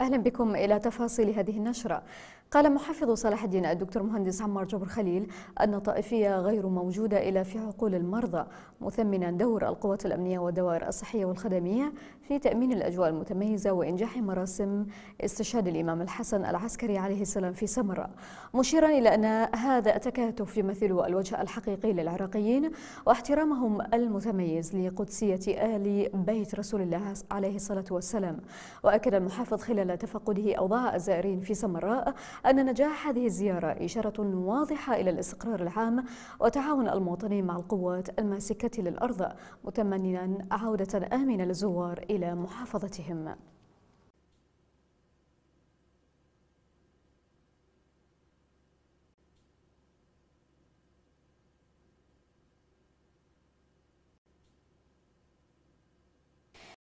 أهلا بكم إلى تفاصيل هذه النشرة قال محافظ صلاح الدين الدكتور مهندس عمار جبر خليل أن الطائفية غير موجودة إلا في عقول المرضى مثمنا دور القوات الأمنية والدوائر الصحية والخدمية في تأمين الأجواء المتميزة وإنجاح مراسم استشهاد الإمام الحسن العسكري عليه السلام في سمراء مشيرا إلى أن هذا التكاتف يمثل الوجه الحقيقي للعراقيين واحترامهم المتميز لقدسية آل بيت رسول الله عليه الصلاة والسلام وأكد المحافظ خلال تفقده أوضاع الزائرين في سمراء أن نجاح هذه الزيارة إشارة واضحة إلى الاستقرار العام وتعاون المواطنين مع القوات الماسكة للأرض متمنيا عودة آمنة للزوار إلى محافظتهم